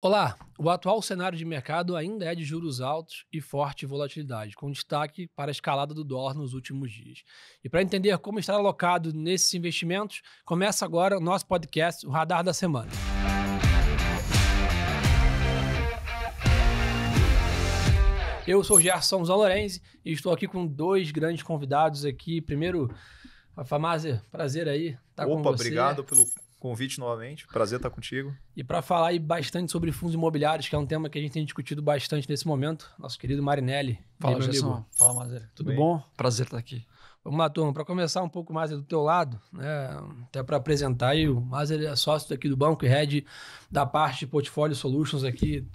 Olá, o atual cenário de mercado ainda é de juros altos e forte volatilidade, com destaque para a escalada do dólar nos últimos dias. E para entender como estar alocado nesses investimentos, começa agora o nosso podcast, o Radar da Semana. Eu sou Gerson Zalorenzi e estou aqui com dois grandes convidados aqui. Primeiro, a Famazer, prazer aí estar Opa, com você. Opa, obrigado pelo convite novamente. Prazer estar contigo. E para falar aí bastante sobre fundos imobiliários, que é um tema que a gente tem discutido bastante nesse momento, nosso querido Marinelli. Fala, Gerson. Fala, Mazer. Tudo Bem? bom? Prazer estar aqui. Vamos lá, turma. Para começar um pouco mais do teu lado, né? até para apresentar aí, o Mazer é sócio aqui do Banco e Head da parte de Portfólio Solutions aqui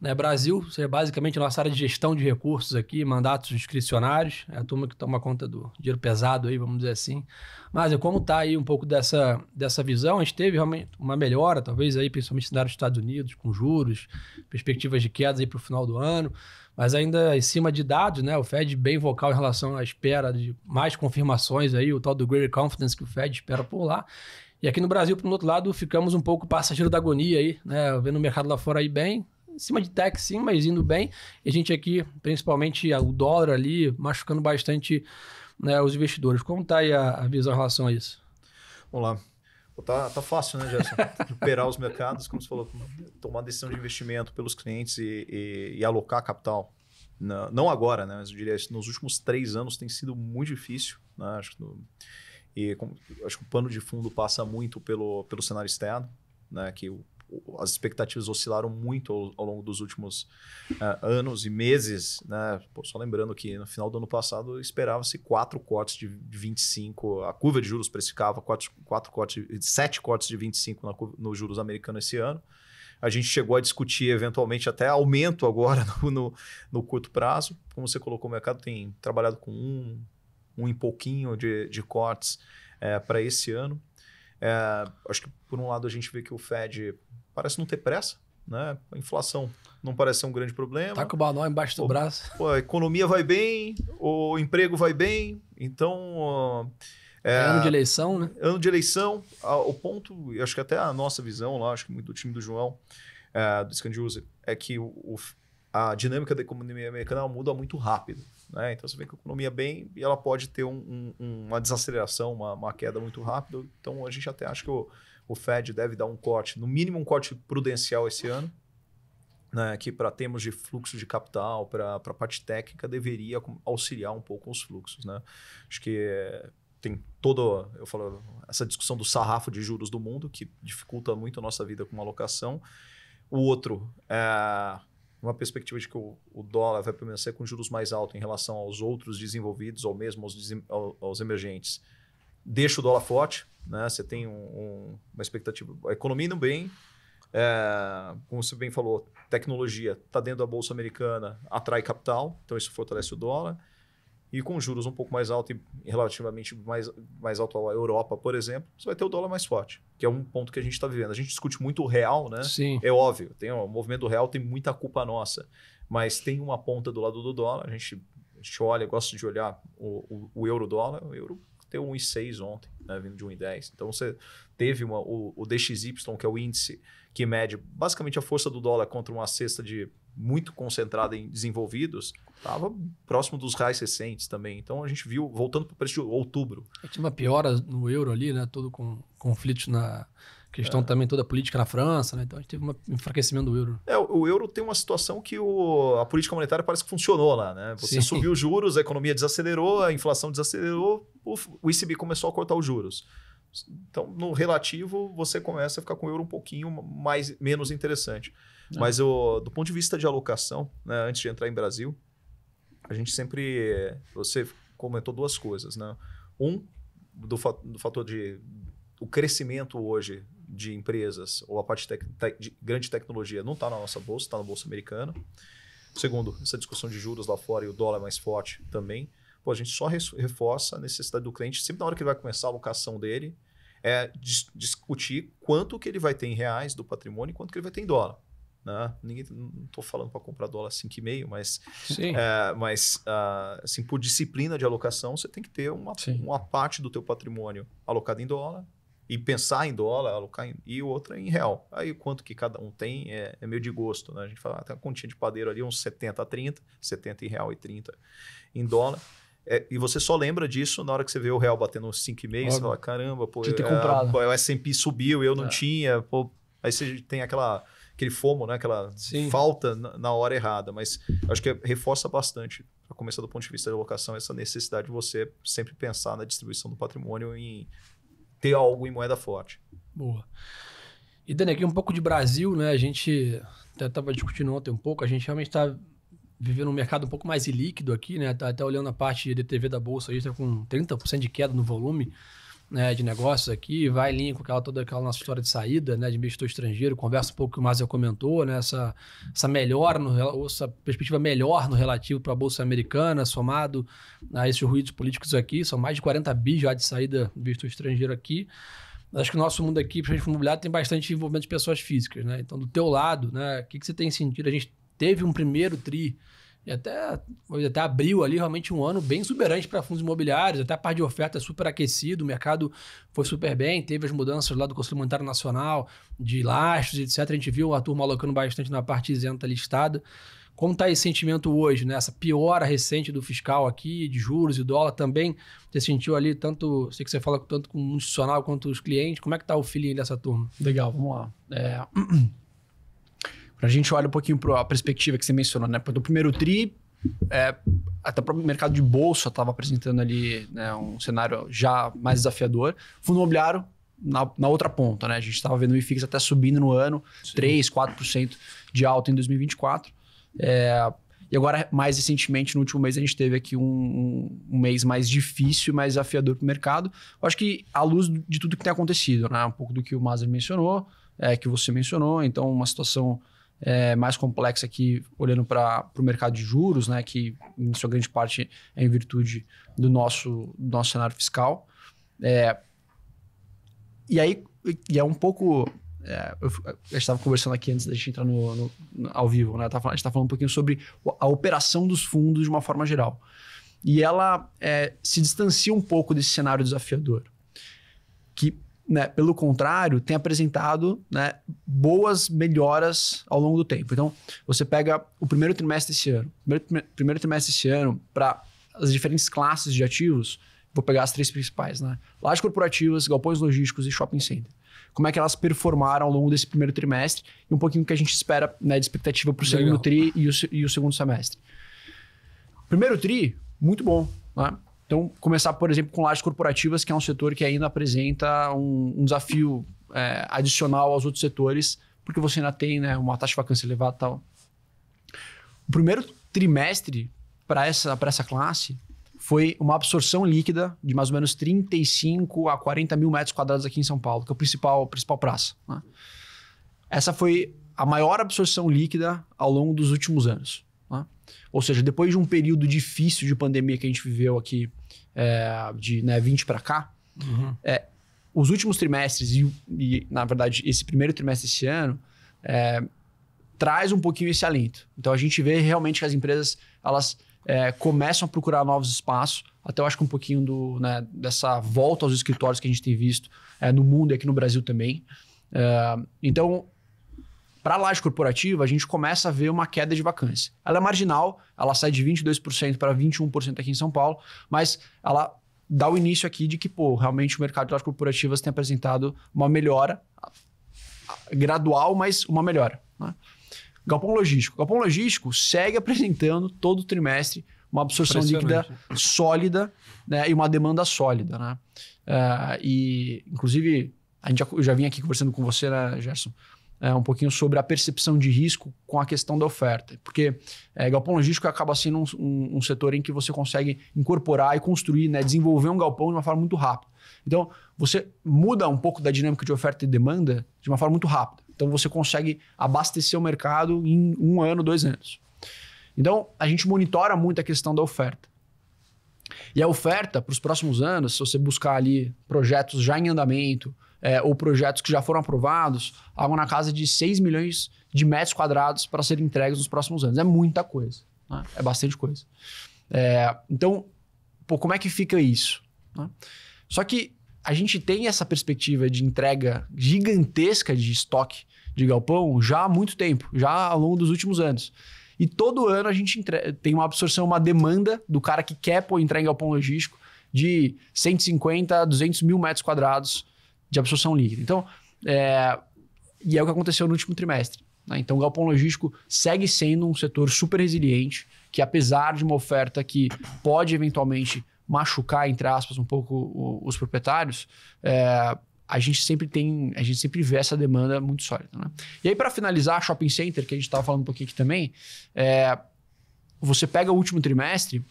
né? Brasil, basicamente nossa área de gestão de recursos aqui, mandatos discricionários, é a turma que toma conta do dinheiro pesado aí, vamos dizer assim. Mas é como está aí um pouco dessa, dessa visão, a gente teve realmente uma melhora, talvez aí, principalmente nos dos Estados Unidos, com juros, perspectivas de quedas aí para o final do ano, mas ainda em cima de dados, né? O Fed bem vocal em relação à espera de mais confirmações aí, o tal do Greater Confidence que o Fed espera por lá. E aqui no Brasil, por outro lado, ficamos um pouco passageiro da agonia aí, né? Vendo o mercado lá fora aí bem, em cima de tech sim, mas indo bem. E a gente aqui, principalmente o dólar ali, machucando bastante né, os investidores. Como está aí a, a visão em relação a isso? Vamos lá. está tá, tá fácil, né, Gerson? Recuperar os mercados, como você falou, tomar decisão de investimento pelos clientes e, e, e alocar capital. não agora, né? Mas eu diria nos últimos três anos tem sido muito difícil. Né? Acho, que no, e, acho que o pano de fundo passa muito pelo, pelo cenário externo, né? Que o as expectativas oscilaram muito ao, ao longo dos últimos uh, anos e meses. Né? Pô, só lembrando que no final do ano passado esperava-se quatro cortes de 25, a curva de juros precificava quatro, quatro cortes, sete cortes de 25 na, no juros americano esse ano. A gente chegou a discutir eventualmente até aumento agora no, no, no curto prazo. Como você colocou, o mercado tem trabalhado com um, um e pouquinho de, de cortes é, para esse ano. É, acho que, por um lado, a gente vê que o Fed parece não ter pressa, né? A inflação não parece ser um grande problema. Tá com o banal embaixo do o, braço. Pô, a economia vai bem, o emprego vai bem, então... É, é, ano de eleição, né? Ano de eleição. o ponto, acho que até a nossa visão lá, acho que muito do time do João, é, do Scandiuse, é que o, o, a dinâmica da economia americana muda muito rápido. Né? Então você vê que a economia é bem e ela pode ter um, um, uma desaceleração, uma, uma, queda muito rápida. Então a gente até acha que o, o, Fed deve dar um corte, no mínimo um corte prudencial esse ano, né? que para termos de fluxo de capital, para a parte técnica, deveria auxiliar um pouco os fluxos. Né? Acho que tem toda, eu falo, essa discussão do sarrafo de juros do mundo, que dificulta muito a nossa vida com uma alocação. O outro é uma perspectiva de que o, o dólar vai permanecer com juros mais altos em relação aos outros desenvolvidos ou mesmo aos, aos emergentes, deixa o dólar forte, né? Você tem um, um, uma expectativa, a economia indo bem, é, como você bem falou, tecnologia está dentro da bolsa americana, atrai capital, então isso fortalece o dólar e com juros um pouco mais alto e relativamente mais, mais alto à Europa, por exemplo, você vai ter o dólar mais forte, que é um ponto que a gente está vivendo. A gente discute muito o real, né? Sim. É óbvio, tem, um o movimento real tem muita culpa nossa, mas tem uma ponta do lado do dólar, a gente, a gente olha, gosta de olhar o, o, o euro-dólar, o euro teve 1,6 ontem, né, vindo de 1,10. Então você teve uma, o, o DXY, que é o índice que mede basicamente a força do dólar contra uma cesta de muito concentrada em desenvolvidos, estava próximo dos reais recentes também. Então a gente viu, voltando para o preço de outubro. É, tinha uma piora no euro ali, né? Todo com conflitos na questão é. também toda a política na França, né? Então a gente teve um enfraquecimento do euro. É, o, o euro tem uma situação que o, a política monetária parece que funcionou lá, né? Você Sim. subiu os juros, a economia desacelerou, a inflação desacelerou, o, o ICB começou a cortar os juros. Então, no relativo, você começa a ficar com o euro um pouquinho mais, menos interessante. É. Mas eu, do ponto de vista de alocação, né, antes de entrar em Brasil, a gente sempre. Você comentou duas coisas, né? Um, do, do fator de. O crescimento hoje de empresas ou a parte tec, de grande tecnologia não está na nossa bolsa, está na bolsa americana. Segundo, essa discussão de juros lá fora e o dólar mais forte também. Pô, a gente só reforça a necessidade do cliente, sempre na hora que ele vai começar a alocação dele, é dis discutir quanto que ele vai ter em reais do patrimônio e quanto que ele vai ter em dólar. Né? Ninguém, não estou falando para comprar dólar 5,5, mas, é, mas uh, assim, por disciplina de alocação, você tem que ter uma, uma parte do teu patrimônio alocada em dólar e pensar em dólar, alocar em, e outra em real. Aí quanto que cada um tem é, é meio de gosto. Né? A gente fala, ah, tem uma continha de padeiro ali, uns 70 a 30, 70 em real e 30 em dólar. É, e você só lembra disso na hora que você vê o real batendo 5,5, você fala, caramba, pô, eu, é, a, o S&P subiu, eu não é. tinha, pô, aí você tem aquela aquele fomo, né? Aquela Sim. falta na hora errada. Mas acho que reforça bastante, a começar do ponto de vista da locação essa necessidade de você sempre pensar na distribuição do patrimônio em ter algo em moeda forte. Boa. E Dani, aqui um pouco de Brasil, né? A gente até estava discutindo ontem um pouco, a gente realmente está vivendo um mercado um pouco mais ilíquido aqui, né? Tá até olhando a parte de TV da Bolsa aí, está com 30% de queda no volume né, de negócios aqui, vai em linha com aquela, toda aquela nossa história de saída né, de investidor estrangeiro, conversa um pouco que o Márcio comentou, né, essa, essa melhora, no, essa perspectiva melhor no relativo para a Bolsa Americana, somado a esses ruídos políticos aqui, são mais de 40 bi já de saída de investidor estrangeiro aqui. Acho que o nosso mundo aqui, principalmente imobiliário, tem bastante envolvimento de pessoas físicas. Né? Então, do teu lado, né, o que, que você tem sentido? A gente teve um primeiro TRI e até, até abriu ali realmente um ano bem exuberante para fundos imobiliários, até a parte de oferta super aquecido, o mercado foi super bem, teve as mudanças lá do Conselho Monetário Nacional, de lastros, etc. A gente viu a turma alocando bastante na parte isenta listada. Como está esse sentimento hoje, né? piora recente do fiscal aqui, de juros e dólar também, você sentiu ali tanto, sei que você fala tanto com o institucional quanto os clientes, como é que está o feeling dessa turma? Legal, vamos lá. É... Quando a gente olha um pouquinho para a perspectiva que você mencionou, né? Do primeiro TRI, é, até o próprio mercado de bolsa estava apresentando ali né, um cenário já mais desafiador. Fundo imobiliário na, na outra ponta, né? A gente estava vendo o IFIX até subindo no ano, Sim. 3, 4% de alta em 2024. É, e agora, mais recentemente, no último mês, a gente teve aqui um, um, um mês mais difícil mais desafiador para o mercado. Eu acho que à luz de tudo que tem acontecido, né? Um pouco do que o Mazer mencionou, é, que você mencionou. Então, uma situação é, mais complexa aqui, olhando para o mercado de juros, né, que em sua grande parte é em virtude do nosso, do nosso cenário fiscal. É, e aí e é um pouco. É, eu, estava conversando aqui antes da gente entrar no, no, ao vivo, né? Tava, a gente está falando um pouquinho sobre a operação dos fundos de uma forma geral. E ela é, se distancia um pouco desse cenário desafiador, que né, pelo contrário, tem apresentado né, boas melhoras ao longo do tempo. Então, você pega o primeiro trimestre desse ano. Primeiro, primeiro trimestre desse ano, para as diferentes classes de ativos, vou pegar as três principais, né? Lajes corporativas, galpões logísticos e shopping center. Como é que elas performaram ao longo desse primeiro trimestre e um pouquinho que a gente espera né, de expectativa para o segundo tri e o, e o segundo semestre. Primeiro tri, muito bom. Né? Então, começar, por exemplo, com lajes corporativas, que é um setor que ainda apresenta um, um desafio é, adicional aos outros setores, porque você ainda tem né, uma taxa de vacância elevada e tal. O primeiro trimestre para essa, essa classe foi uma absorção líquida de mais ou menos 35 a 40 mil metros quadrados aqui em São Paulo, que é o principal, principal praça. Né? Essa foi a maior absorção líquida ao longo dos últimos anos. Né? Ou seja, depois de um período difícil de pandemia que a gente viveu aqui, é, de né, 20 para cá, uhum. é, os últimos trimestres e, e, na verdade, esse primeiro trimestre desse ano, é, traz um pouquinho esse alento. Então, a gente vê realmente que as empresas, elas é, começam a procurar novos espaços, até eu acho que um pouquinho do, né, dessa volta aos escritórios que a gente tem visto é, no mundo e aqui no Brasil também. É, então, para a laje corporativa, a gente começa a ver uma queda de vacância. Ela é marginal, ela sai de 22% para 21% aqui em São Paulo, mas ela dá o início aqui de que, pô, realmente o mercado de lajes corporativas tem apresentado uma melhora gradual, mas uma melhora. Né? Galpão logístico. Galpão logístico segue apresentando todo trimestre uma absorção líquida sólida né, e uma demanda sólida. Né? Uh, e, inclusive, a gente já, eu já vim aqui conversando com você, né, Gerson? é, um pouquinho sobre a percepção de risco com a questão da oferta. Porque é, galpão logístico acaba sendo um, um, um, setor em que você consegue incorporar e construir, né, desenvolver um galpão de uma forma muito rápida. Então, você muda um pouco da dinâmica de oferta e demanda de uma forma muito rápida. Então, você consegue abastecer o mercado em um ano, dois anos. Então, a gente monitora muito a questão da oferta. E a oferta para os próximos anos, se você buscar ali projetos já em andamento, é, ou projetos que já foram aprovados, algo na casa de 6 milhões de metros quadrados para serem entregues nos próximos anos. É muita coisa. Né? É bastante coisa. É, então, pô, como é que fica isso? Né? Só que a gente tem essa perspectiva de entrega gigantesca de estoque de galpão já há muito tempo, já ao longo dos últimos anos. E todo ano a gente entre... tem uma absorção, uma demanda do cara que quer pôr entrar em galpão logístico de 150 a 200 mil metros quadrados de absorção líquida. Então, é, e é o que aconteceu no último trimestre. Né? Então, o galpão logístico segue sendo um setor super resiliente, que apesar de uma oferta que pode eventualmente machucar, entre aspas, um pouco os proprietários, é, a gente sempre tem, a gente sempre vê essa demanda muito sólida. Né? E aí, para finalizar, shopping center, que a gente estava falando um pouquinho aqui também, é, você pega o último trimestre,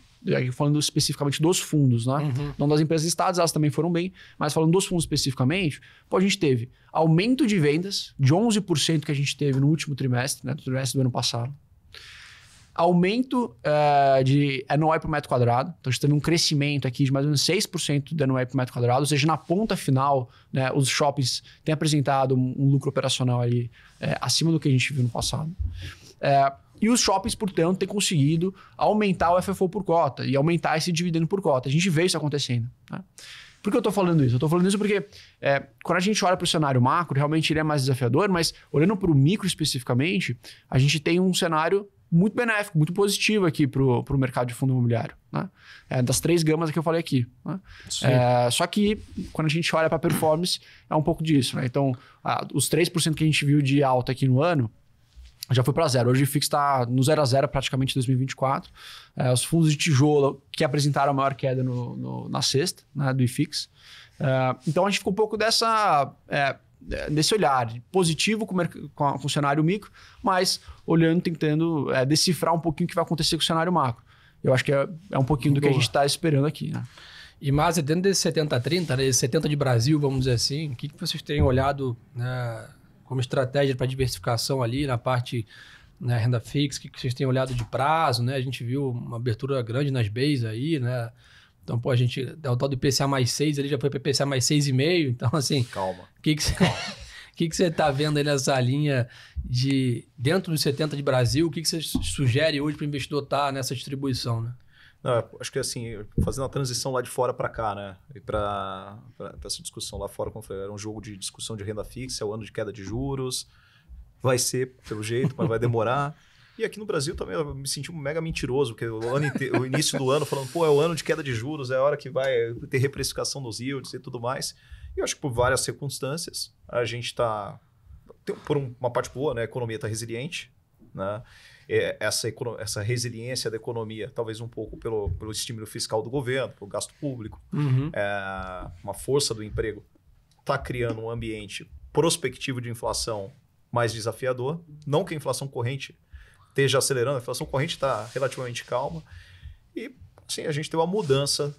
falando especificamente dos fundos, né? Uhum. Não das empresas estados, elas também foram bem, mas falando dos fundos especificamente, pô, a gente teve aumento de vendas de 11% que a gente teve no último trimestre, né? No trimestre do ano passado. Aumento uh, de é NOI por metro quadrado. Então, a gente teve um crescimento aqui de mais ou menos 6% de NOI por metro quadrado. Ou seja, na ponta final, né, os shoppings têm apresentado um, lucro operacional ali eh, acima do que a gente viu no passado. Eh, e os shoppings, portanto, têm conseguido aumentar o FFO por cota e aumentar esse dividendo por cota. A gente vê isso acontecendo. Né? Por que eu estou falando isso? Eu estou falando isso porque é, quando a gente olha para o cenário macro, realmente ele é mais desafiador, mas olhando para o micro especificamente, a gente tem um cenário muito benéfico, muito positivo aqui para o mercado de fundo imobiliário. Né? É, das três gamas que eu falei aqui. Né? É, só que quando a gente olha para performance, é um pouco disso. Né? Então, a, os 3% que a gente viu de alta aqui no ano, já foi para zero. Hoje o FIX está no zero a zero praticamente em 2024. É, os fundos de tijolo que apresentaram a maior queda no, no, na sexta né, do IFIX. É, então a gente ficou um pouco dessa, é, é desse olhar positivo com, com, com, o cenário micro, mas olhando, tentando é, decifrar um pouquinho o que vai acontecer com o cenário macro. Eu acho que é, é um pouquinho Boa. do que a gente está esperando aqui. Né? E mais dentro desse 70-30, né, 70 de Brasil, vamos dizer assim, o que, que vocês têm olhado né, como estratégia para diversificação ali na parte né, renda fixa, que, que vocês têm olhado de prazo, né? A gente viu uma abertura grande nas BEIs aí, né? Então, pô, a gente. É o tal do IPCA mais 6, ele já foi para IPCA mais 6,5. Então, assim. Calma. O que, que você. que, que está vendo aí nessa linha de dentro dos 70 de Brasil? O que, que você sugere hoje para o investidor estar tá nessa distribuição? Né? Não, é, acho que assim, fazendo a transição lá de fora para cá, né? E para essa discussão lá fora, como era um jogo de discussão de renda fixa, é o ano de queda de juros. Vai ser, pelo jeito, mas vai demorar. E aqui no Brasil também eu me senti um mega mentiroso, porque o, ano inteiro, o início do ano falando, pô, é o ano de queda de juros, é a hora que vai ter reprecificação dos yields e tudo mais. E eu acho que por várias circunstâncias, a gente está. Por uma parte boa, né? A economia está resiliente, né? É, essa, essa resiliência da economia, talvez um pouco pelo, pelo estímulo fiscal do governo, pelo gasto público, uhum. é, uma força do emprego, está criando um ambiente prospectivo de inflação mais desafiador. Não que a inflação corrente esteja acelerando, a inflação corrente está relativamente calma. E assim, a gente teve uma mudança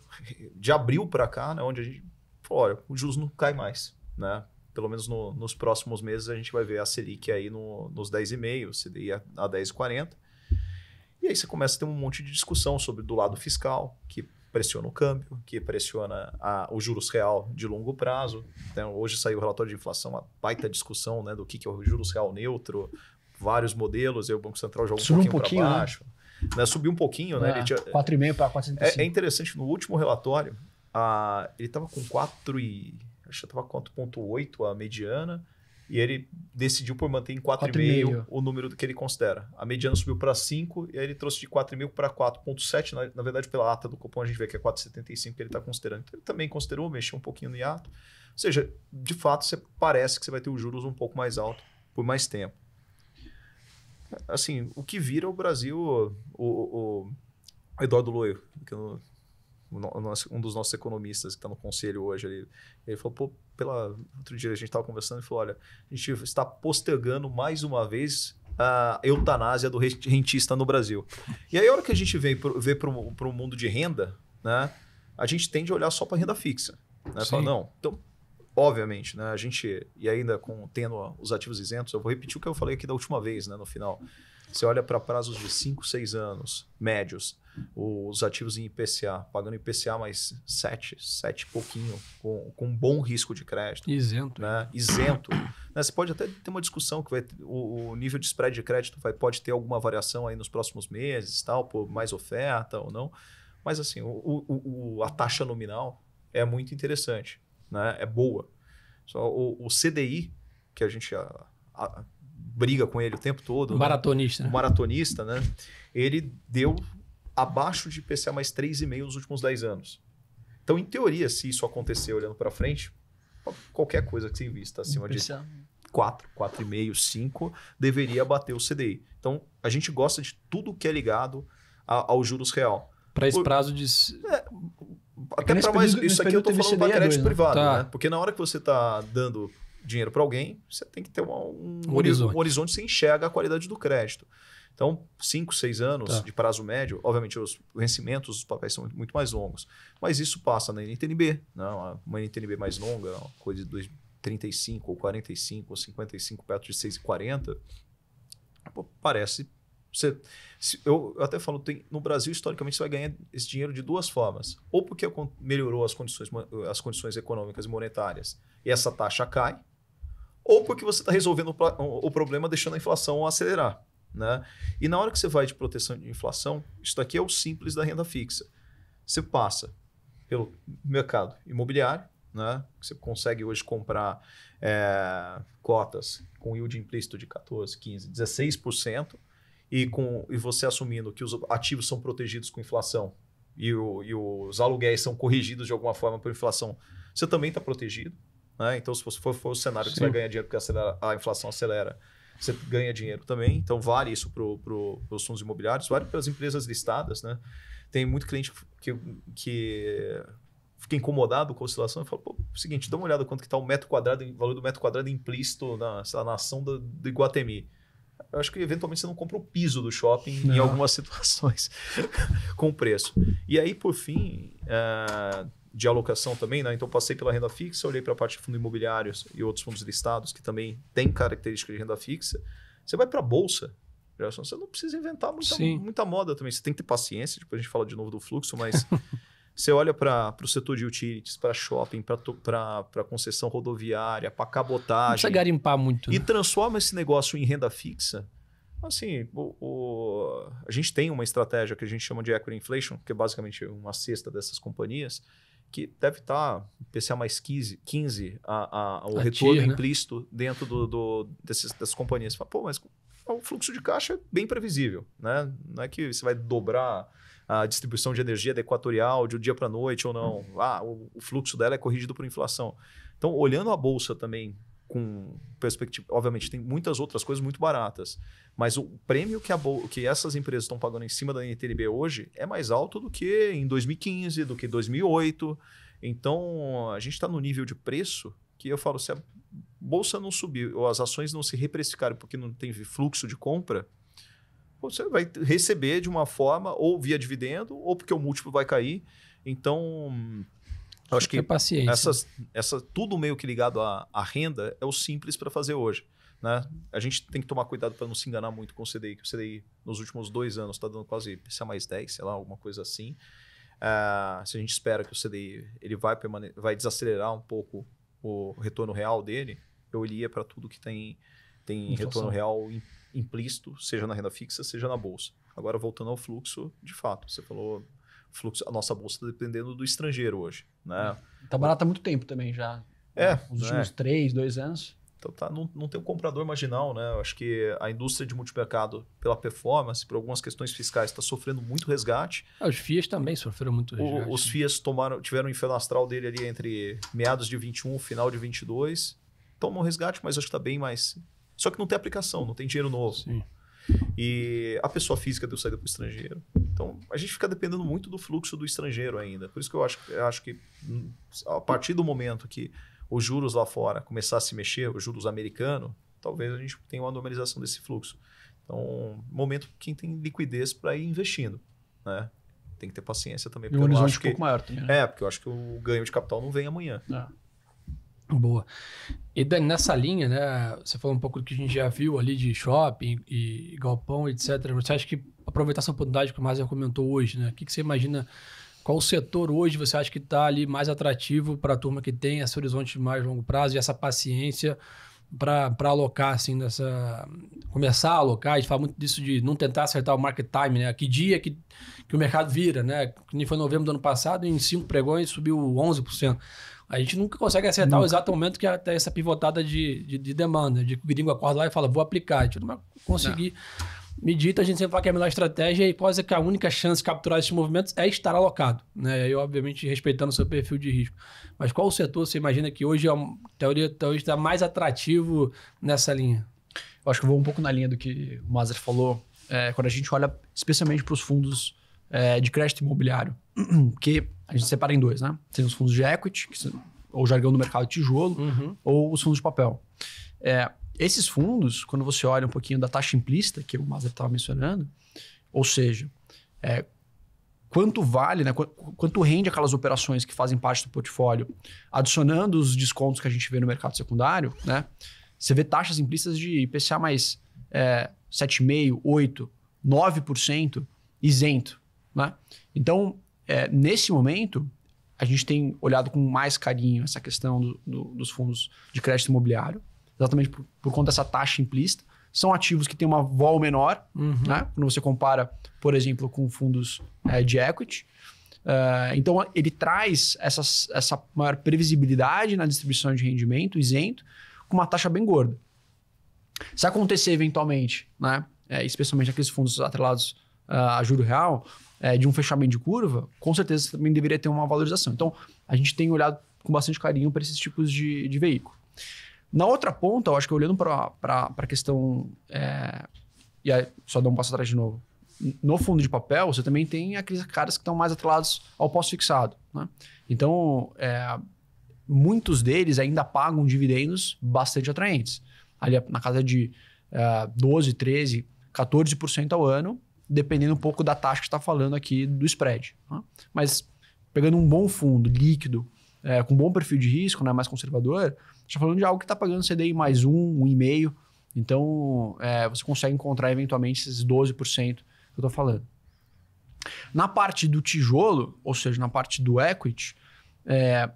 de abril para cá, né, onde a gente falou, olha, o juros não cai mais. Né? pelo menos no, nos próximos meses, a gente vai ver a Selic aí no, nos 10,5, CDI a, a 10,40. E aí você começa a ter um monte de discussão sobre do lado fiscal, que pressiona o câmbio, que pressiona a, o juros real de longo prazo. Então, hoje saiu o relatório de inflação, uma baita discussão né, do que, que é o juros real neutro, vários modelos, e o Banco Central joga um Subiu pouquinho, um pouquinho para né? baixo. Né? né? Subiu um pouquinho, né? 4,5 para 4,75. É, é interessante, no último relatório, a, ele estava com 4 e acho que estava 4,8 a mediana, e ele decidiu por manter em 4,5 o número que ele considera. A mediana subiu para 5, e aí ele trouxe de 4,5 para 4,7. Na, na, verdade, pela ata do cupom a gente vê que é 4,75 que ele está considerando. Então, ele também considerou, mexeu um pouquinho no hiato. Ou seja, de fato, você parece que você vai ter os juros um pouco mais alto por mais tempo. Assim, o que vira o Brasil, o, o, o Eduardo Loio, que eu não um dos nossos economistas que está no conselho hoje, ele, ele falou, pô, pela, outro dia a gente estava conversando e falou, olha, a gente está postergando mais uma vez a eutanásia do rentista no Brasil. E aí a hora que a gente vê, vê para o mundo de renda, né, a gente tende a olhar só para renda fixa. Né? Fala, não, então, obviamente, né, a gente, e ainda com, tendo os ativos isentos, eu vou repetir o que eu falei aqui da última vez, né, no final. Você olha para prazos de 5, 6 anos, médios, os ativos em IPCA, pagando IPCA mais 7, 7 e pouquinho, com, com um bom risco de crédito. Isento. Né? Isento. né? Você pode até ter uma discussão que vai, o, o, nível de spread de crédito vai, pode ter alguma variação aí nos próximos meses, tal, por mais oferta ou não. Mas assim, o, o, o a taxa nominal é muito interessante, né? é boa. Só o, o CDI, que a gente a, a, briga com ele o tempo todo. O né? maratonista. Né? O maratonista, né? Ele deu abaixo de IPCA mais 3,5 nos últimos 10 anos. Então, em teoria, se isso acontecer olhando para frente, qualquer coisa que você invista acima IPCA. de 4, 4,5, 5, deveria bater o CDI. Então, a gente gosta de tudo que é ligado a, ao juros real. Para esse prazo de. É, é até para mais. Período, isso aqui eu estou falando para crédito dois, né? privado, tá. né? Porque na hora que você está dando dinheiro para alguém, você tem que ter um, um, horizonte. um horizonte, você enxerga a qualidade do crédito. Então, 5, 6 anos tá. de prazo médio, obviamente os vencimentos dos papéis são muito mais longos. Mas isso passa na NTNB, não, né? uma NTNB mais longa, uma coisa de 2, 35 ou 45 ou 55 perto de 6,40, parece você, eu, eu até falo, tem, no Brasil, historicamente, você vai ganhar esse dinheiro de duas formas. Ou porque melhorou as condições, as condições econômicas e monetárias e essa taxa cai, ou porque você está resolvendo o, o, problema deixando a inflação acelerar. Né? E na hora que você vai de proteção de inflação, isso aqui é o simples da renda fixa. Você passa pelo mercado imobiliário, né? você consegue hoje comprar é, cotas com yield implícito de 14%, 15%, 16%, e, com, e você assumindo que os ativos são protegidos com inflação e, o, e os aluguéis são corrigidos de alguma forma por inflação, você também está protegido. Né? Então, se for, for o cenário Sim. que você vai ganhar dinheiro porque a inflação acelera, você ganha dinheiro também. Então, vale isso para pro, os fundos imobiliários, vale para as empresas listadas, né? Tem muito cliente que, que fica incomodado com a oscilação e fala, pô, é seguinte, dá uma olhada quanto que está o metro quadrado, o valor do metro quadrado implícito na, lá, na ação do, do Iguatemi. Eu acho que eventualmente você não compra o piso do shopping não. em algumas situações com o preço. E aí, por fim, uh, de alocação também, né? Então passei pela renda fixa, olhei para a parte de fundos imobiliários e outros fundos listados que também tem característica de renda fixa. Você vai para a bolsa, você não precisa inventar muita, muita moda também. Você tem que ter paciência, depois a gente fala de novo do fluxo, mas você olha para o setor de utilities, para shopping, para concessão rodoviária, para cabotagem. precisa garimpar muito. E né? transforma esse negócio em renda fixa. Assim, o, o, a gente tem uma estratégia que a gente chama de equity inflation, que é basicamente uma cesta dessas companhias que deve tá, estar PCA mais 15, 15 a, a, o a retorno tia, né? implícito dentro do, do, desses, das companhias. fala, pô, mas o fluxo de caixa é bem previsível, né? Não é que você vai dobrar a distribuição de energia da equatorial de um dia para noite ou não. Uhum. Ah, o, o, fluxo dela é corrigido por inflação. Então, olhando a bolsa também com perspectiva. Obviamente, tem muitas outras coisas muito baratas, mas o prêmio que, a que essas empresas estão pagando em cima da NTNB hoje é mais alto do que em 2015, do que em 2008. Então, a gente está no nível de preço que eu falo: se a bolsa não subir ou as ações não se reprecificarem porque não tem fluxo de compra, você vai receber de uma forma, ou via dividendo, ou porque o múltiplo vai cair. Então eu acho que paciência. essa, tudo meio que ligado à, à renda é o simples para fazer hoje. Né? A gente tem que tomar cuidado para não se enganar muito com o CDI, que o CDI nos últimos dois anos está dando quase PCA é mais 10, sei lá, alguma coisa assim. Uh, se a gente espera que o CDI ele vai, vai desacelerar um pouco o retorno real dele, eu iria para tudo que tem, tem retorno real implícito, seja na renda fixa, seja na bolsa. Agora, voltando ao fluxo, de fato, você falou fluxo, a nossa bolsa está dependendo do estrangeiro hoje. Né? Está hum. barata há muito tempo também já. É. Né? né? Os últimos né? três, dois anos. Então tá, não, não tem um comprador marginal, né? Eu acho que a indústria de multimercado, pela performance, por algumas questões fiscais, está sofrendo muito resgate. Ah, os FIAs também sofreram muito resgate. O, os né? FIAs tomaram, tiveram o um astral dele ali entre meados de 21 final de 22. Tomam resgate, mas acho que está bem mais... Só que não tem aplicação, não tem dinheiro novo. Sim. E a pessoa física deu saída para o estrangeiro. Então, a gente fica dependendo muito do fluxo do estrangeiro ainda. Por isso que eu acho, eu acho que hum, a partir do momento que os juros lá fora começar a se mexer, os juros americanos, talvez a gente tenha uma normalização desse fluxo. Então, momento quem tem liquidez para ir investindo, né? Tem que ter paciência também. Porque e o horizonte acho um que, pouco maior também, né? É, porque eu acho que o ganho de capital não vem amanhã. É. Boa. E Dani, nessa linha, né? Você falou um pouco do que a gente já viu ali de shopping e galpão, etc. Você acha que aproveitar essa oportunidade que o Márcio comentou hoje, né? O que, que você imagina, qual setor hoje você acha que está ali mais atrativo para a turma que tem esse horizonte de mais longo prazo e essa paciência para alocar, assim, nessa... Começar a alocar, a gente fala muito disso de não tentar acertar o market time, né? Que dia que, que o mercado vira, né? Que nem foi novembro do ano passado, em cinco pregões subiu 11%. A gente nunca consegue acertar nunca. o exato momento que é até essa pivotada de, de, de demanda, né? de que o gringo acorda lá e fala, vou aplicar. A gente não vai conseguir... Não Medita, a gente sempre fala que é a melhor estratégia e pode ser que a única chance de capturar esses movimentos é estar alocado, né? E obviamente, respeitando o seu perfil de risco. Mas qual o setor você imagina que hoje, é a teoria, talvez, está mais atrativo nessa linha? Eu acho que eu vou um pouco na linha do que o Mazer falou. É, quando a gente olha especialmente para os fundos é, de crédito imobiliário, que a gente separa em dois, né? Tem os fundos de equity, que, ou jargão do mercado de tijolo, uhum. ou os fundos de papel. É, esses fundos, quando você olha um pouquinho da taxa implícita que o Mazer estava mencionando, ou seja, é, quanto vale, né, quanto rende aquelas operações que fazem parte do portfólio, adicionando os descontos que a gente vê no mercado secundário, né, você vê taxas implícitas de IPCA mais é, 7,5%, 8%, 9% isento. Né? Então, é, nesse momento, a gente tem olhado com mais carinho essa questão do, do, dos fundos de crédito imobiliário exatamente por, por conta dessa taxa implícita. São ativos que têm uma vol menor, uhum. né? Quando você compara, por exemplo, com fundos é, de equity. Uh, então, ele traz essa maior previsibilidade na distribuição de rendimento isento, com uma taxa bem gorda. Se acontecer eventualmente, né? É, especialmente aqueles fundos atrelados uh, a juro real, é, de um fechamento de curva, com certeza também deveria ter uma valorização. Então, a gente tem olhado com bastante carinho para esses tipos de, de veículo. Na outra ponta, eu acho que olhando para a questão. É, e aí, só dar um passo atrás de novo. No fundo de papel, você também tem aqueles caras que estão mais atrelados ao pós fixado. Né? Então, é, muitos deles ainda pagam dividendos bastante atraentes. Ali na casa de é, 12, 13, 14% ao ano, dependendo um pouco da taxa que está falando aqui do spread. Né? Mas pegando um bom fundo líquido, é, com um bom perfil de risco, né, mais conservador, está falando de algo que está pagando CDI mais um, um e meio. Então, é, você consegue encontrar eventualmente esses 12% que eu estou falando. Na parte do tijolo, ou seja, na parte do equity, é,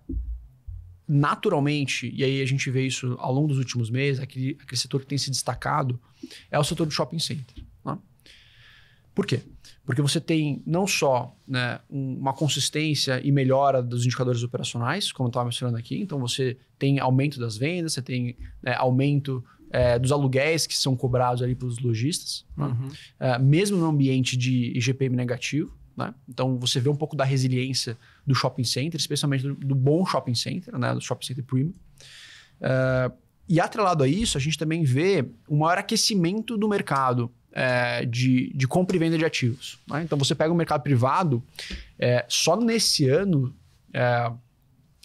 naturalmente, e aí a gente vê isso ao longo dos últimos meses, aquele, aquele setor que tem se destacado é o setor do shopping center. Né? Por quê? Porque você tem não só né, uma consistência e melhora dos indicadores operacionais, como eu estava mencionando aqui, então você tem aumento das vendas, você tem né, aumento é, dos aluguéis que são cobrados ali pelos lojistas, né? uhum. né? é, mesmo no ambiente de IGPM negativo. Né? Então você vê um pouco da resiliência do shopping center, especialmente do, do bom shopping center, né, do shopping center premium. É, e atrelado a isso, a gente também vê um maior aquecimento do mercado é, de, de compra e venda de ativos. Né? Então você pega o mercado privado, é, só nesse ano. É,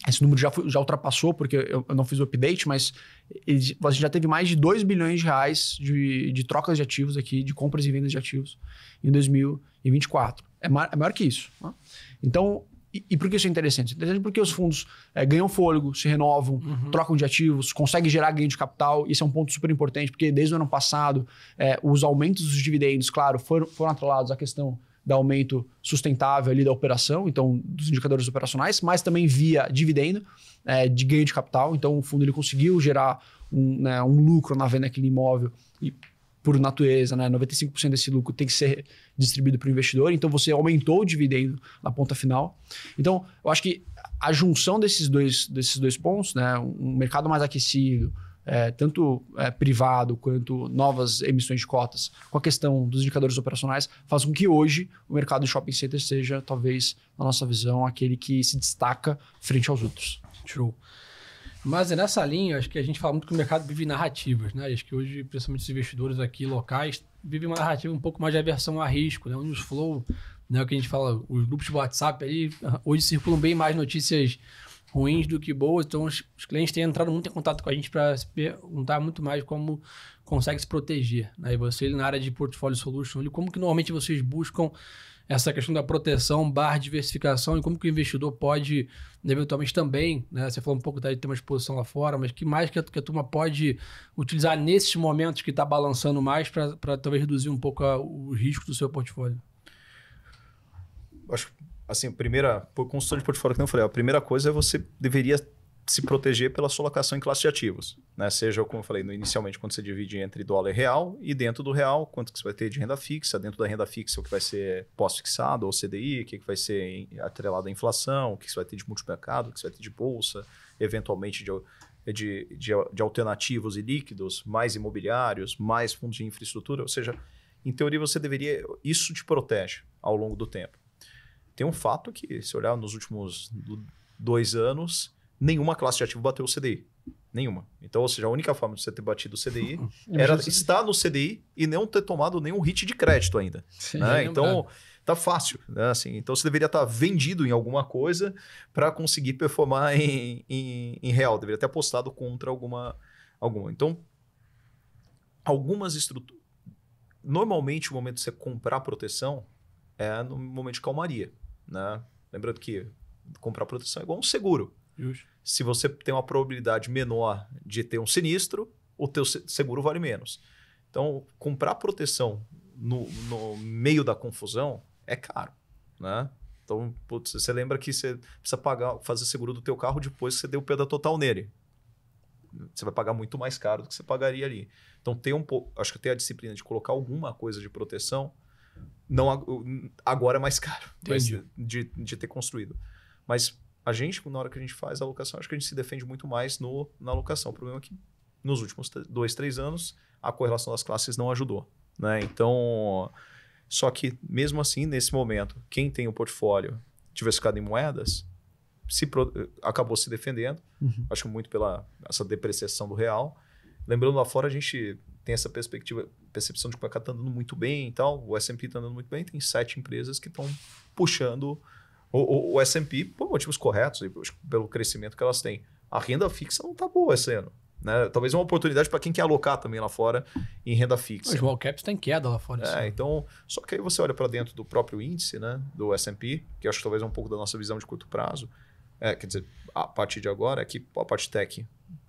esse número já, já ultrapassou, porque eu, eu não fiz o update, mas a você já teve mais de 2 bilhões de reais de, de trocas de ativos aqui, de compras e vendas de ativos em 2024. É, maior é maior que isso. Né? Então, e, por que isso é interessante? Interessante porque os fundos é, ganham fôlego, se renovam, uhum. trocam de ativos, conseguem gerar ganho de capital. Isso é um ponto super importante, porque desde o ano passado, é, os aumentos dos dividendos, claro, foram, foram atrelados à questão do aumento sustentável ali da operação, então dos indicadores operacionais, mas também via dividendo é, de ganho de capital. Então o fundo ele conseguiu gerar um, né, um lucro na venda daquele imóvel e por natureza, né? 95% desse lucro tem que ser distribuído para o investidor, então você aumentou o dividendo na ponta final. Então, eu acho que a junção desses dois, desses dois pontos, né? Um mercado mais aquecido, é, tanto é, privado quanto novas emissões de cotas, com a questão dos indicadores operacionais, faz com que hoje o mercado de shopping center seja, talvez, na nossa visão, aquele que se destaca frente aos outros. Show. Mas é nessa linha, acho que a gente fala muito que o mercado vive narrativas, né? Acho que hoje, principalmente os investidores aqui locais, vivem uma narrativa um pouco mais de aversão a risco, né? O news flow, né? O que a gente fala, os grupos de WhatsApp aí, ah, hoje circulam bem mais notícias ruins do que boas, então os, os clientes têm entrado muito em contato com a gente para se perguntar muito mais como consegue se proteger, né? E você, na área de portfólio solution, como que normalmente vocês buscam essa questão da proteção barra diversificação e como que o investidor pode, eventualmente também, né? Você falou um pouco tá, de ter uma exposição lá fora, mas que mais que a, que a turma pode utilizar nesses momentos que está balançando mais para talvez reduzir um pouco a, o risco do seu portfólio? Acho assim, a primeira, por construção de portfólio que eu falei, a primeira coisa é você deveria se proteger pela sua locação em classe de ativos. Né? Seja, como eu falei inicialmente, quando você divide entre dólar e real, e dentro do real, quanto que você vai ter de renda fixa, dentro da renda fixa, o que vai ser pós-fixado, ou CDI, o que, que vai ser atrelado à inflação, o que você vai ter de multimercado, o que você vai ter de bolsa, eventualmente de, de, de, de alternativos e líquidos, mais imobiliários, mais fundos de infraestrutura. Ou seja, em teoria, você deveria. Isso te protege ao longo do tempo. Tem um fato que, se olhar nos últimos dois anos, nenhuma classe de ativo bateu o CDI. Nenhuma. Então, ou seja, a única forma de você ter batido o CDI era estar no CDI e não ter tomado nenhum hit de crédito ainda. Sim, né? É então, tá fácil. Né? Assim, então, você deveria estar tá vendido em alguma coisa para conseguir performar em, em, em, real. Deveria ter apostado contra alguma. alguma. Então, algumas estruturas. Normalmente, o momento de você comprar proteção é no momento de calmaria. Né? Lembrando que comprar proteção é igual um seguro. Justo. Se você tem uma probabilidade menor de ter um sinistro, o teu seguro vale menos. Então, comprar proteção no, no meio da confusão é caro, né? Então, putz, você lembra que você precisa pagar, fazer seguro do teu carro depois que você deu o perda total nele. Você vai pagar muito mais caro do que você pagaria ali. Então, tem um pouco, acho que tem a disciplina de colocar alguma coisa de proteção, não agora é mais caro, mas de, de ter construído. Mas a gente, na hora que a gente faz a locação, acho que a gente se defende muito mais no, na locação. O problema é que nos últimos dois, três anos, a correlação das classes não ajudou. Né? Então, só que mesmo assim, nesse momento, quem tem o portfólio diversificado em moedas se acabou se defendendo, uhum. acho muito pela essa depreciação do real. Lembrando lá fora, a gente tem essa perspectiva, percepção de que o mercado está andando muito bem e tal, o S&P está andando muito bem, tem sete empresas que estão puxando o, o, o S&P, por motivos corretos, pelo crescimento que elas têm, a renda fixa não está boa esse ano. Né? Talvez uma oportunidade para quem quer alocar também lá fora em renda fixa. Os small caps tem queda lá fora. É, então, só que aí você olha para dentro do próprio índice, né, do S&P, que acho que talvez é um pouco da nossa visão de curto prazo. É, quer dizer, a partir de agora, aqui é a parte tech,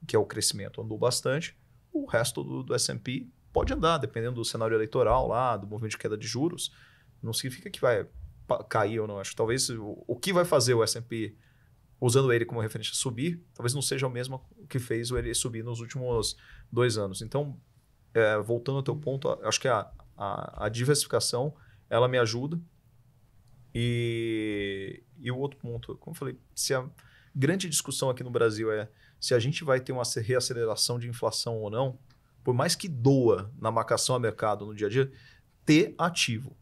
que é o crescimento, andou bastante. O resto do, do S&P pode andar, dependendo do cenário eleitoral lá, do movimento de queda de juros. Não significa que vai cair ou não. Acho que talvez o, o que vai fazer o S&P usando ele como referência subir, talvez não seja o mesmo que fez ele subir nos últimos dois anos. Então, é, voltando ao teu ponto, acho que a, a, a diversificação ela me ajuda. E, e, o outro ponto, como eu falei, se a grande discussão aqui no Brasil é se a gente vai ter uma reaceleração de inflação ou não, por mais que doa na marcação a mercado no dia a dia, ter ativo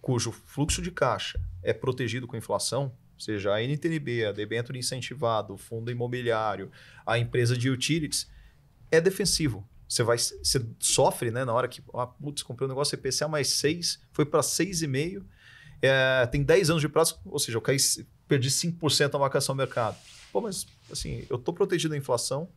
cujo fluxo de caixa é protegido com inflação, seja a NTNB, a debênture incentivado, o fundo imobiliário, a empresa de utilities, é defensivo. Você vai você sofre né, na hora que, ah, putz, comprei um negócio IPCA mais 6, foi para 6,5, é, tem 10 anos de prazo, ou seja, eu caí, perdi 5% da marcação do mercado. Pô, mas assim, eu estou protegido da inflação,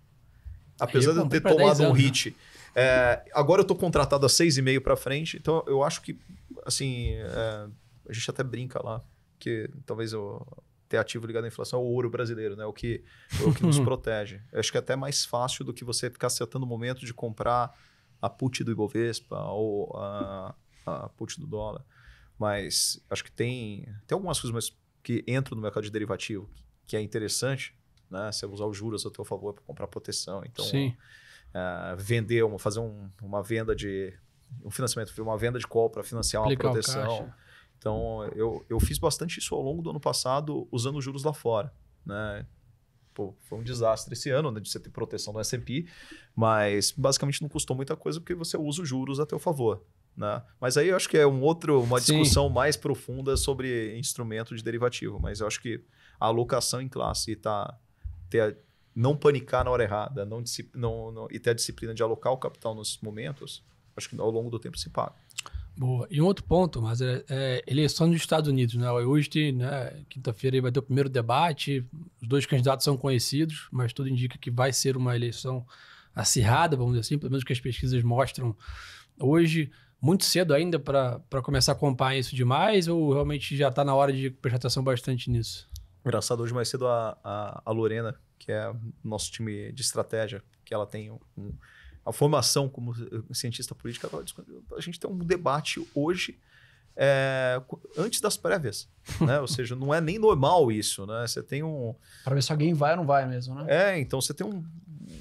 apesar de eu ter tomado anos, um né? hit. Né? É, agora eu estou contratado a 6,5 para frente, então eu acho que assim, é, a gente até brinca lá, que talvez o ter ativo ligado à inflação é o ouro brasileiro, né? O que, o que nos protege. Eu acho que é até mais fácil do que você ficar acertando o momento de comprar a put do Ibovespa ou a, a put do dólar. Mas acho que tem, tem algumas coisas que entram no mercado de derivativo que é interessante, né? Você usar os juros a teu favor para comprar proteção. Então, uh, vender, uma, fazer um, uma venda de um financiamento, uma venda de call para financiar Aplicar uma proteção. Então, eu, eu fiz bastante isso ao longo do ano passado, usando juros lá fora. Né? Pô, foi um desastre esse ano, né, de você ter proteção do S&P, mas basicamente não custou muita coisa porque você usa os juros a teu favor. Né? Mas aí eu acho que é um outro, uma Sim. discussão mais profunda sobre instrumento de derivativo. Mas eu acho que a alocação em classe tá, ter, não panicar na hora errada não, não, não, e ter a disciplina de alocar o capital nesses momentos acho que ao longo do tempo se paga. Boa. E um outro ponto, mas é, é eleição é nos Estados Unidos, né? Hoje, né, quinta-feira, vai ter o primeiro debate. Os dois candidatos são conhecidos, mas tudo indica que vai ser uma eleição acirrada, vamos dizer assim, pelo menos que as pesquisas mostram hoje. Muito cedo ainda para começar a acompanhar isso demais, ou realmente já está na hora de prestar atenção bastante nisso? Engraçado, hoje mais cedo a, a, a Lorena, que é nosso time de estratégia, que ela tem um a formação como eh, cientista política a gente tem um debate hoje é, antes das prévias. Né? Ou seja, não é nem normal isso, né? Você tem um. Para ver se alguém vai ou não vai mesmo, né? É, então você tem um,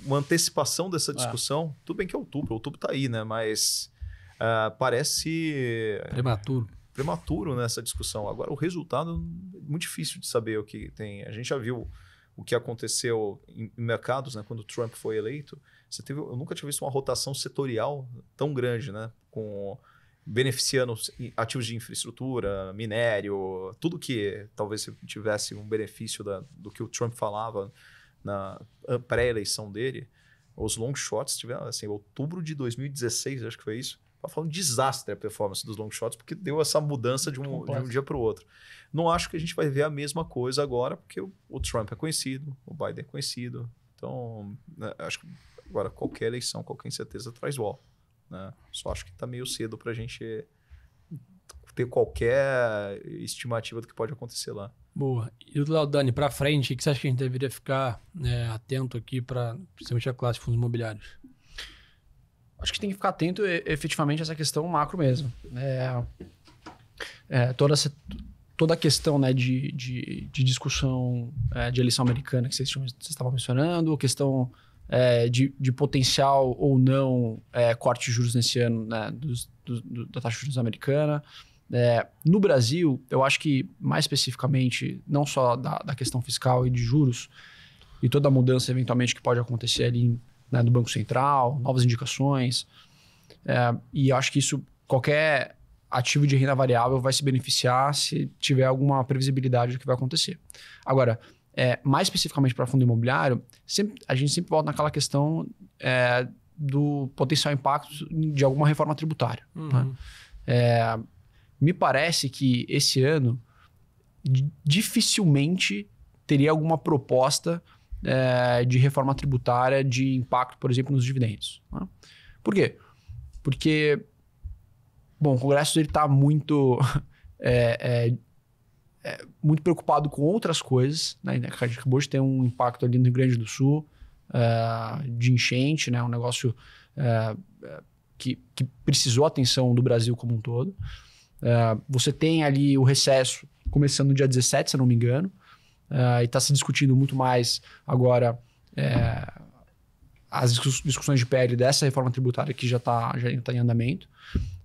uma antecipação dessa é. discussão. É. Tudo bem que é outubro, outubro tá aí, né? Mas ah, parece. Prematuro. Prematuro nessa né, discussão. Agora, o resultado é muito difícil de saber o que tem. A gente já viu o que aconteceu em mercados, né? Quando Trump foi eleito você teve, eu nunca tinha visto uma rotação setorial tão grande, né? Com beneficiando ativos de infraestrutura, minério, tudo que talvez tivesse um benefício da, do que o Trump falava na pré-eleição dele. Os long shots tiveram, assim, outubro de 2016, acho que foi isso. Tá foi um desastre a performance dos long shots, porque deu essa mudança de um, de um dia para o outro. Não acho que a gente vai ver a mesma coisa agora, porque o, o Trump é conhecido, o Biden é conhecido. Então, né, acho que Agora, qualquer eleição, qualquer incerteza traz UOL. Né? Só acho que está meio cedo para a gente ter qualquer estimativa do que pode acontecer lá. Boa. E do lado, Dani, para frente, o que você acha que a gente deveria ficar né, atento aqui para, principalmente, a classe de fundos imobiliários? Acho que tem que ficar atento efetivamente a essa questão macro mesmo. É, é, toda, essa, toda a questão né, de, de, de discussão é, de eleição americana que vocês, vocês estavam mencionando, a questão é, de, de, potencial ou não é, corte de juros nesse ano né, dos, do, do, da taxa de juros americana. É, no Brasil, eu acho que mais especificamente, não só da, da, questão fiscal e de juros, e toda a mudança eventualmente que pode acontecer ali né, no Banco Central, novas indicações, é, e acho que isso, qualquer ativo de renda variável vai se beneficiar se tiver alguma previsibilidade do que vai acontecer. Agora, é, mais especificamente para fundo imobiliário, sempre, a gente sempre volta naquela questão é, do potencial impacto de alguma reforma tributária. Uhum. Né? É, me parece que esse ano dificilmente teria alguma proposta é, de reforma tributária de impacto, por exemplo, nos dividendos. Né? Por quê? Porque, bom, o Congresso está muito é, é, é, muito preocupado com outras coisas. Né? A gente acabou de ter um impacto ali no Rio Grande do Sul uh, de enchente, né? um negócio uh, que, que, precisou atenção do Brasil como um todo. Uh, você tem ali o recesso começando no dia 17, se não me engano, e está se discutindo muito mais agora as discussões de PL dessa reforma tributária que já está já tá em andamento.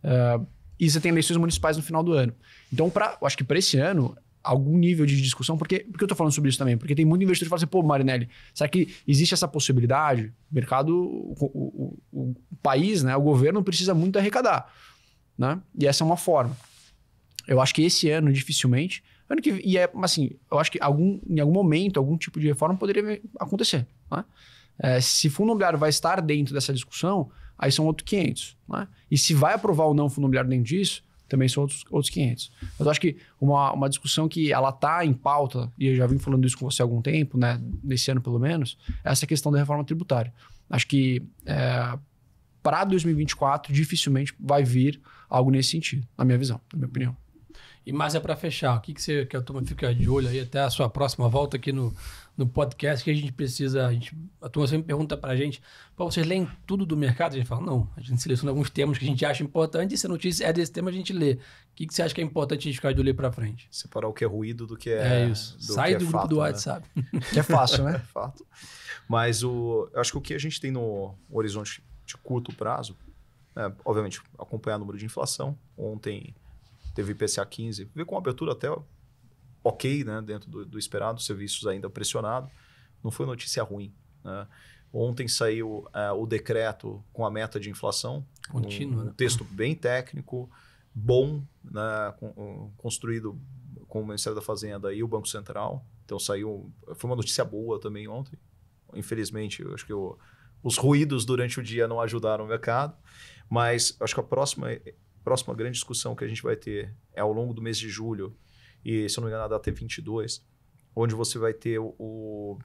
Uh, e você tem eleições municipais no final do ano. Então, pra, acho que para esse ano, algum nível de discussão, porque, porque eu tô falando sobre isso também? Porque tem muito investidor que fala assim, pô, Marinelli, será que existe essa possibilidade? O mercado, o, o, o, o país, né, o governo precisa muito arrecadar, né? E essa é uma forma. Eu acho que esse ano, dificilmente, ano que, e é, assim, eu acho que algum, em algum momento, algum tipo de reforma poderia acontecer, né? É, se fundo imobiliário vai estar dentro dessa discussão, aí são outros 500, né? E se vai aprovar ou não fundo imobiliário dentro disso, também são outros, outros 500. Mas eu acho que uma, uma discussão que ela está em pauta, e eu já vim falando isso com você há algum tempo, né, nesse ano pelo menos, é essa questão da reforma tributária. Acho que é, para 2024 dificilmente vai vir algo nesse sentido, na minha visão, na minha opinião. E mais é para fechar, o que, que você que a de olho aí até a sua próxima volta aqui no, no podcast que a gente precisa. A, gente, a turma sempre pergunta para a gente: Pô, vocês leem tudo do mercado? A gente fala: não, a gente seleciona alguns temas que a gente acha importante e se a notícia é desse tema, a gente lê. O que, que você acha que é importante a gente ficar de olho para frente? Separar o que é ruído do que é. É isso. Do Sai é do é grupo fato, do né? WhatsApp. Né? que é fácil, né? É fato. Mas o, eu acho que o que a gente tem no horizonte de curto prazo, né, obviamente, acompanhar o número de inflação. Ontem teve IPCA 15, ver com abertura até ok, né, dentro do, do esperado, serviços ainda pressionado. Não foi notícia ruim. Né? Ontem saiu uh, o decreto com a meta de inflação. Contínua. Um, um né? texto bem técnico, bom, né, construído com o Ministério da Fazenda e o Banco Central. Então saiu. Foi uma notícia boa também ontem. Infelizmente, eu acho que os ruídos durante o dia não ajudaram o mercado. Mas acho que a próxima, próxima grande discussão que a gente vai ter é ao longo do mês de julho e se eu não me engano, a data é 22, onde você vai ter o, o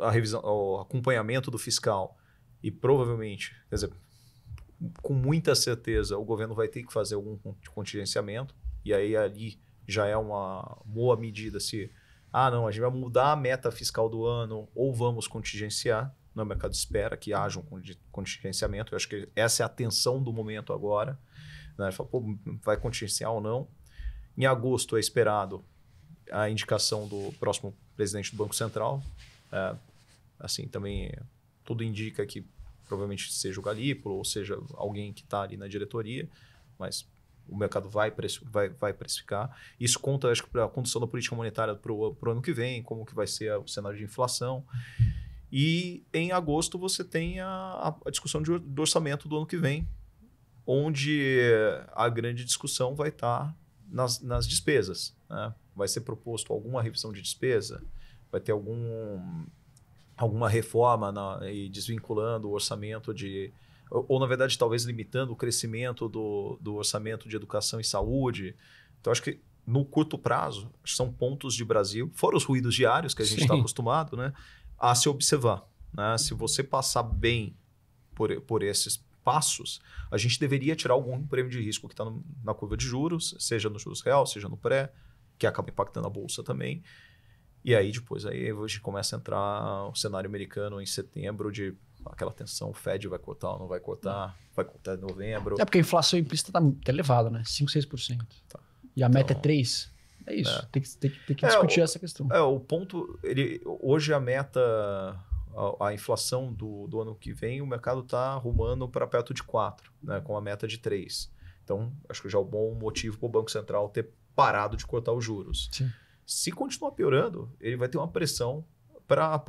a revisão, o acompanhamento do fiscal e provavelmente, quer dizer, com muita certeza, o governo vai ter que fazer algum contingenciamento e aí ali já é uma boa medida se ah, não, a gente vai mudar a meta fiscal do ano ou vamos contingenciar. No é mercado espera que haja um contingenciamento. Eu acho que essa é a tensão do momento agora. Né? Fala, vai contingenciar ou não? Em agosto é esperado a indicação do próximo presidente do Banco Central. É, assim, também tudo indica que provavelmente seja o Galípolo ou seja alguém que está ali na diretoria, mas o mercado vai, vai, vai precificar. Isso conta, acho que, para a condução da política monetária para o ano que vem, como que vai ser o cenário de inflação. E em agosto você tem a, a discussão de, do orçamento do ano que vem, onde a grande discussão vai estar tá nas, nas despesas. Né? Vai ser proposto alguma revisão de despesa, vai ter algum, alguma reforma na, e desvinculando o orçamento de. Ou, ou, na verdade, talvez limitando o crescimento do, do orçamento de educação e saúde. Então, acho que no curto prazo, são pontos de Brasil, fora os ruídos diários que a gente está acostumado, né? a se observar. Né? Se você passar bem por, por esses passos, a gente deveria tirar algum prêmio de risco que está na curva de juros, seja no juros real, seja no pré, que acaba impactando a bolsa também. E aí depois aí a gente começa a entrar o cenário americano em setembro de aquela tensão, o Fed vai cotar ou não vai cotar, vai cotar em novembro. É porque a inflação implícita está tá elevada, né? 5, 6%. Tá. E a então, meta é 3%. É isso, é. Tem, que, tem, tem que é, discutir o, essa questão. É, o ponto, ele, hoje a meta a, a inflação do, do, ano que vem, o mercado está arrumando para perto de 4, né, com a meta de 3. Então, acho que já é um bom motivo para o Banco Central ter parado de cortar os juros. Sim. Se continuar piorando, ele vai ter uma pressão para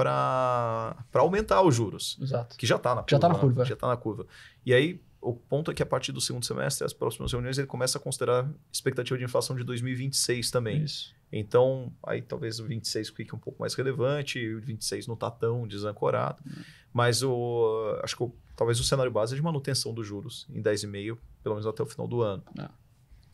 aumentar os juros. Exato. Que já está tá na curva. Já está na curva. Já está na curva. E aí, o ponto é que a partir do segundo semestre, as próximas reuniões, ele começa a considerar expectativa de inflação de 2026 também. Isso. Então, aí talvez o 26 fique um pouco mais relevante, o 26 não está tão desancorado. Uhum. Mas o, acho que o, talvez o cenário base é de manutenção dos juros em 10,5, pelo menos até o final do ano. Ah.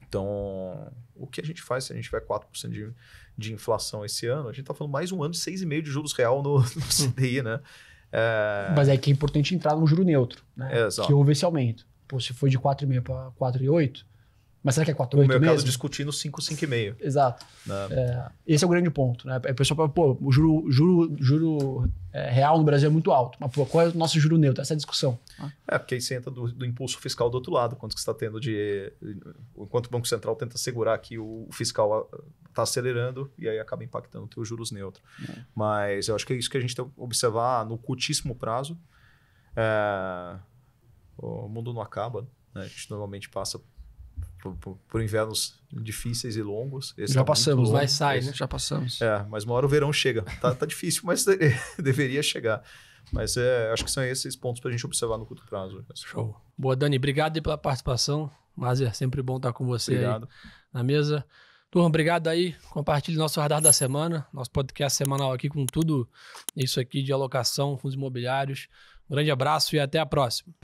Então, o que a gente faz se a gente tiver 4% de, de inflação esse ano? A gente está falando mais um ano de 6,5% de juros real no, no CDI, né? É... Mas é que é importante entrar num juro neutro, né? É, que houve esse aumento. Pô, se foi de 4,5 para 4,8, mas será que é 4,8 mesmo? O mercado mesmo? discutindo 5,5,5. Exato. Né? É, esse é o grande ponto, né? A é, pessoa fala, pô, o juro, juro, juro é, real no Brasil é muito alto. Mas, pô, qual é o nosso juro neutro? Essa é a discussão. É, porque aí você entra do, do, impulso fiscal do outro lado, quanto que está tendo de... Enquanto o Banco Central tenta segurar que o fiscal está acelerando e aí acaba impactando os juros neutros. É. Mas eu acho que é isso que a gente tem que observar no curtíssimo prazo. É, o mundo não acaba, né? a gente normalmente passa por, por, invernos difíceis e longos. Esse Já tá passamos, né? vai sair, né? Já passamos. É, mas uma hora o verão chega. Tá, tá difícil, mas é, deveria chegar. Mas é, acho que são esses pontos para a gente observar no curto prazo. Show. Boa, Dani. Obrigado pela participação. Mas é sempre bom estar com você obrigado. na mesa. Turma, obrigado aí. Compartilhe nosso radar da semana, nosso podcast semanal aqui com tudo isso aqui de alocação, fundos imobiliários. Um grande abraço e até a próxima.